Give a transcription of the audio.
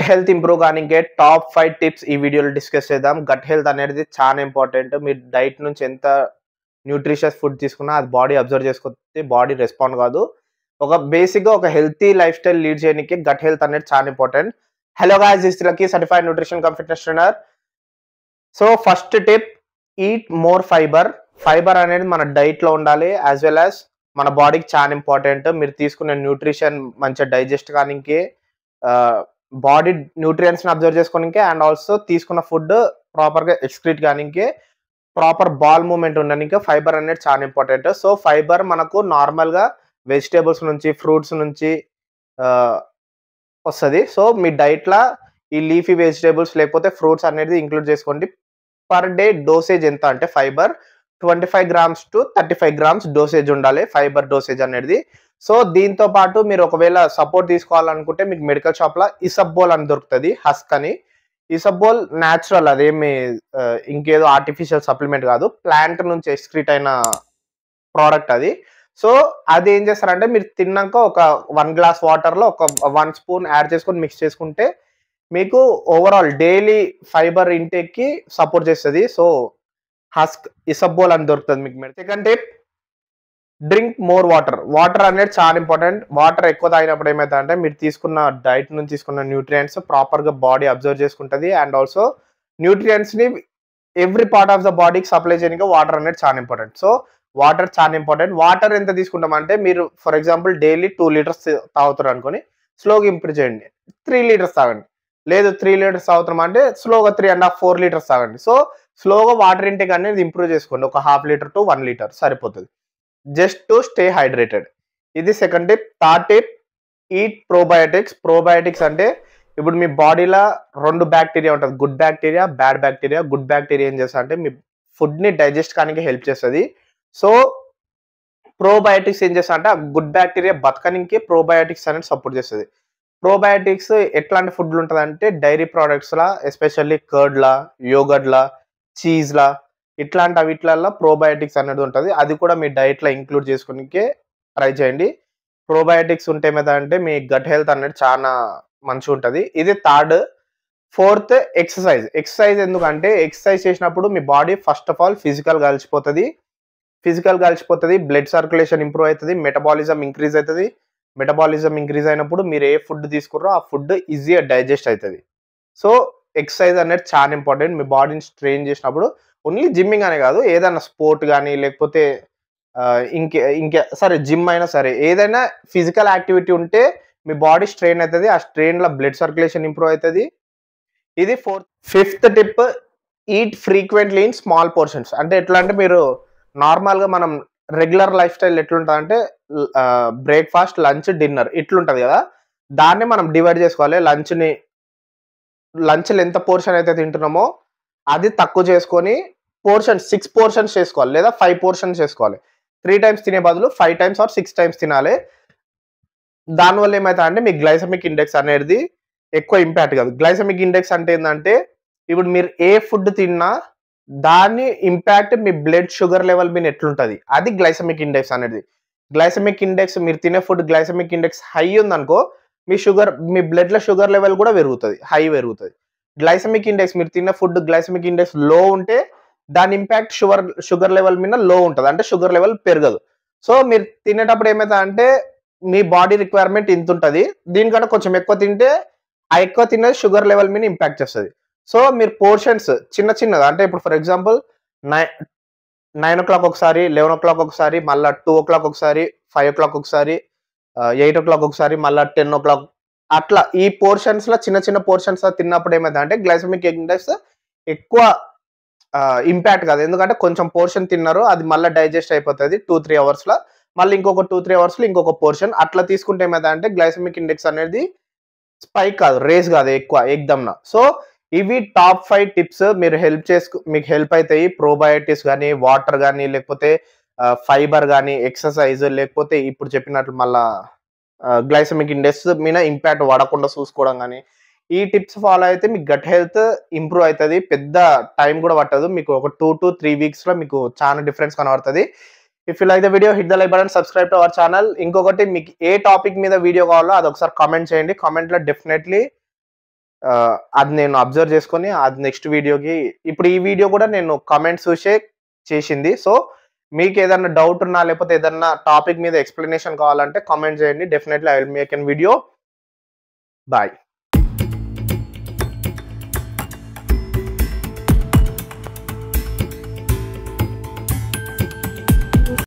gut health improve కానికే top five tips ఈ వీడియోలో డిస్కస్ చేద్దాం గట్ హెల్త్ అనేది చాలా ఇంపార్టెంట్ మీరు డైట్ నుంచి ఎంత న్యూట్రిషియస్ ఫుడ్ తీసుకున్నా అది బాడీ అబ్జర్వ్ చేసుకొస్తే బాడీ రెస్పాండ్ కాదు ఒక బేసిక్గా ఒక హెల్తీ లైఫ్ స్టైల్ లీడ్ చేయడానికి గట్ హెల్త్ అనేది చాలా ఇంపార్టెంట్ హలో గాయస్ ఇస్త్రీలకి certified nutrition cum trainer so first tip eat more fibre fibre అనేది మన డైట్లో ఉండాలి యాజ్ వెల్ యాజ్ మన బాడీకి చాలా ఇంపార్టెంట్ మీరు తీసుకునే న్యూట్రిషన్ మంచిగా డైజెస్ట్ కానీ బాడీ న్యూట్రియన్స్ ని అబ్జర్వ్ చేసుకోవడానికి అండ్ ఆల్సో తీసుకున్న ఫుడ్ ప్రాపర్ గా ఎక్స్క్రీట్ కానీకి ప్రాపర్ బాల్ మూమెంట్ ఉండడానికి ఫైబర్ అనేది చాలా ఇంపార్టెంట్ సో ఫైబర్ మనకు నార్మల్ గా వెజిటేబుల్స్ నుంచి ఫ్రూట్స్ నుంచి వస్తుంది సో మీ డైట్లో ఈ లీఫీ వెజిటేబుల్స్ లేకపోతే ఫ్రూట్స్ అనేది ఇంక్లూడ్ చేసుకోండి పర్ డే డోసేజ్ ఎంత అంటే fibre twenty five grams to thirty five grams dosage ఉండాలి ఫైబర్ డోసేజ్ అనేది సో దీంతో పాటు మీరు ఒకవేళ సపోర్ట్ తీసుకోవాలనుకుంటే మీకు మెడికల్ షాప్లో ఇసబ్బోల్ అని దొరుకుతుంది హస్క్ అని ఇసబ్బోల్ న్యాచురల్ అదేమి ఇంకేదో ఆర్టిఫిషియల్ సప్లిమెంట్ కాదు ప్లాంట్ నుంచి ఎక్స్క్రీట్ అయిన ప్రోడక్ట్ అది సో అది ఏం చేస్తారంటే మీరు తిన్నాక ఒక వన్ గ్లాస్ వాటర్లో ఒక వన్ స్పూన్ యాడ్ చేసుకొని మిక్స్ చేసుకుంటే మీకు ఓవరాల్ డైలీ ఫైబర్ ఇంటేక్కి సపోర్ట్ చేస్తుంది సో హస్క్ ఇసబ్బోల్ అని దొరుకుతుంది మీకు మెడికల్ ఎందుకంటే డ్రింక్ మోర్ వాటర్ వాటర్ అనేది చాలా ఇంపార్టెంట్ వాటర్ ఎక్కువ తాగినప్పుడు ఏమైతే అంటే మీరు తీసుకున్న డైట్ నుంచి తీసుకున్న న్యూట్రియంట్స్ ప్రాపర్గా బాడీ అబ్జర్వ్ చేసుకుంటుంది అండ్ ఆల్సో న్యూట్రియంట్స్ని ఎవ్రీ పార్ట్ ఆఫ్ ద బాడీకి సప్లై చేయడానికి వాటర్ అనేది చాలా ఇంపార్టెంట్ సో వాటర్ చాలా ఇంపార్టెంట్ వాటర్ ఎంత తీసుకుంటామంటే మీరు for example daily two litres తాగుతారు అనుకుని స్లోగా ఇంప్రూవ్ చేయండి త్రీ లీటర్స్ తాగండి లేదు త్రీ లీటర్స్ తాగుతున్నాం అంటే స్లోగా three and half four litres తాగండి సో స్లోగా వాటర్ ఇంటేక్ అనేది ఇంప్రూవ్ చేసుకోండి ఒక half litre to one litre సరిపోతుంది జస్ట్ టు స్టే హైడ్రేటెడ్ ఇది second tip third tip eat probiotics probiotics అంటే ఇప్పుడు మీ బాడీలో రెండు బ్యాక్టీరియా ఉంటుంది good bacteria bad bacteria good bacteria ఏం చేస్తా అంటే మీ ఫుడ్ని డైజెస్ట్ కానీ హెల్ప్ చేస్తుంది సో ప్రోబయోటిక్స్ ఏం చేస్తా అంటే గుడ్ బ్యాక్టీరియా బతకనికి ప్రోబయోటిక్స్ అనేది సపోర్ట్ చేస్తుంది ప్రోబయోటిక్స్ ఎట్లాంటి ఫుడ్లు ఉంటుంది అంటే డైరీ ప్రోడక్ట్స్లా ఎస్పెషల్లీ కర్డ్లా యోగర్డ్లా చీజ్లా ఇట్లాంటి వీటిలల్లో ప్రోబయాటిక్స్ అనేది ఉంటుంది అది కూడా మీ డైట్లో ఇంక్లూడ్ చేసుకునికే ట్రై చేయండి ప్రోబయాటిక్స్ ఉంటే మీద అంటే మీ గట్ హెల్త్ అనేది చాలా మంచిగా ఉంటుంది ఇది థర్డ్ ఫోర్త్ ఎక్సర్సైజ్ ఎక్సర్సైజ్ ఎందుకంటే ఎక్సర్సైజ్ చేసినప్పుడు మీ body first of all physical కలిసిపోతుంది ఫిజికల్ కలిసిపోతుంది బ్లడ్ సర్క్యులేషన్ ఇంప్రూవ్ అవుతుంది మెటబాలిజం ఇంక్రీజ్ అవుతుంది మెటబాలిజం ఇంక్రీజ్ అయినప్పుడు మీరు ఏ ఫుడ్ తీసుకుర్రో ఆ ఫుడ్ ఈజీగా డైజెస్ట్ అవుతుంది సో ఎక్సర్సైజ్ అనేది చాలా ఇంపార్టెంట్ మీ బాడీని స్ట్రెయిన్ చేసినప్పుడు ఓన్లీ జిమ్మింగ్ అనే కాదు ఏదైనా స్పోర్ట్ కానీ లేకపోతే ఇంకే ఇంకే సరే జిమ్ అయినా సరే ఏదైనా ఫిజికల్ యాక్టివిటీ ఉంటే మీ బాడీ స్ట్రెయిన్ అవుతుంది ఆ స్ట్రెయిన్లో బ్లడ్ సర్క్యులేషన్ ఇంప్రూవ్ అవుతుంది ఇది fourth fifth tip eat frequently in small portions అంటే ఎట్లా అంటే మీరు నార్మల్గా మనం రెగ్యులర్ లైఫ్ స్టైల్ ఎట్లుంటుంది అంటే బ్రేక్ఫాస్ట్ లంచ్ డిన్నర్ ఇట్లుంటుంది కదా దాన్ని మనం డివైడ్ చేసుకోవాలి లంచ్ని లంచ్లో ఎంత పోర్షన్ అయితే తింటున్నామో అది తక్కువ చేసుకొని పోర్షన్ సిక్స్ పోర్షన్స్ చేసుకోవాలి లేదా ఫైవ్ పోర్షన్స్ చేసుకోవాలి త్రీ టైమ్స్ తినే బదులు five times or six times తినాలి దానివల్ల ఏమవుతుందంటే అంటే మీ గ్లైసమిక్ ఇండెక్స్ అనేది ఎక్కువ ఇంపాక్ట్ కాదు గ్లైసమిక్ ఇండెక్స్ అంటే ఏంటంటే ఇప్పుడు మీరు ఏ ఫుడ్ తిన్నా దాని ఇంపాక్ట్ మీ బ్లడ్ షుగర్ లెవెల్ మీద ఎట్లుంటుంది అది గ్లైసమిక్ ఇండెక్స్ అనేది గ్లైసమిక్ ఇండెక్స్ మీరు తినే ఫుడ్ గ్లైసమిక్ ఇండెక్స్ హై ఉందనుకో మీ షుగర్ మీ బ్లడ్లో షుగర్ లెవెల్ కూడా పెరుగుతుంది హై పెరుగుతుంది గ్లైసమిక్ ఇండెక్స్ మీరు తిన్న ఫుడ్ గ్లైసమిక్ ఇండెక్స్ లో ఉంటే దాని ఇంపాక్ట్ షుగర్ షుగర్ లెవెల్ మీద లో ఉంటుంది అంటే షుగర్ లెవెల్ పెరగదు సో మీరు తినేటప్పుడు ఏమైతే అంటే మీ బాడీ రిక్వైర్మెంట్ ఇంత ఉంటుంది దీనికంటే కొంచెం ఎక్కువ తింటే ఆ ఎక్కువ తినేది షుగర్ లెవెల్ మీద ఇంపాక్ట్ చేస్తుంది సో మీరు పోర్షన్స్ చిన్న చిన్నది అంటే ఇప్పుడు for example nine nine o'clock ఒకసారి లెవెన్ ఓ క్లాక్ ఒకసారి మళ్ళీ టూ ఓ క్లాక్ ఒకసారి ఫైవ్ ఓ క్లాక్ ఒకసారి ఎయిట్ ఓ క్లాక్ ఒకసారి మళ్ళీ టెన్ ఓ క్లాక్ అట్లా ఈ పోర్షన్స్ లో చిన్న చిన్న పోర్షన్స్ లో తిన్నప్పుడు ఏమైంది అంటే గ్లైసమిక్ ఇండెక్స్ ఎక్కువ ఇంపాక్ట్ కాదు ఎందుకంటే కొంచెం పోర్షన్ తిన్నారు అది మళ్ళీ డైజెస్ట్ అయిపోతుంది టూ త్రీ అవర్స్ లో మళ్ళీ ఇంకొక టూ త్రీ అవర్స్ లో ఇంకొక పోర్షన్ అట్లా తీసుకుంటే ఏమైంది అంటే గ్లైసమిక్ ఇండెక్స్ అనేది స్పైక్ కాదు రేస్ కాదు ఎక్కువ ఎగ్దమ్న సో ఇవి టాప్ ఫైవ్ టిప్స్ మీరు హెల్ప్ చేసుకు మీకు హెల్ప్ అవుతాయి ప్రోబయోటిక్స్ కానీ వాటర్ కానీ లేకపోతే ఫైబర్ కానీ ఎక్సర్సైజ్ లేకపోతే ఇప్పుడు చెప్పినట్లు మళ్ళీ గ్లైసమిక్ ఇండెక్స్ మీద ఇంపాక్ట్ పడకుండా చూసుకోవడం కానీ ఈ టిప్స్ ఫాలో అయితే మీకు గట్ హెల్త్ ఇంప్రూవ్ అవుతుంది పెద్ద టైం కూడా పట్టదు మీకు ఒక టూ టు త్రీ వీక్స్లో మీకు చాలా డిఫరెన్స్ కనబడుతుంది if you like the video hit the like button subscribe to our channel ఇంకొకటి మీకు ఏ టాపిక్ మీద వీడియో కావాలో అది ఒకసారి కామెంట్ చేయండి కామెంట్లో డెఫినెట్లీ అది నేను అబ్జర్వ్ చేసుకొని అది నెక్స్ట్ వీడియోకి ఇప్పుడు ఈ వీడియో కూడా నేను కామెంట్స్ చూసే చేసింది సో మీకు ఏదైనా డౌట్ ఉన్నా లేకపోతే ఏదన్నా టాపిక్ మీద ఎక్స్ప్లెనేషన్ కావాలంటే కామెంట్ చేయండి definitely I will make an video bye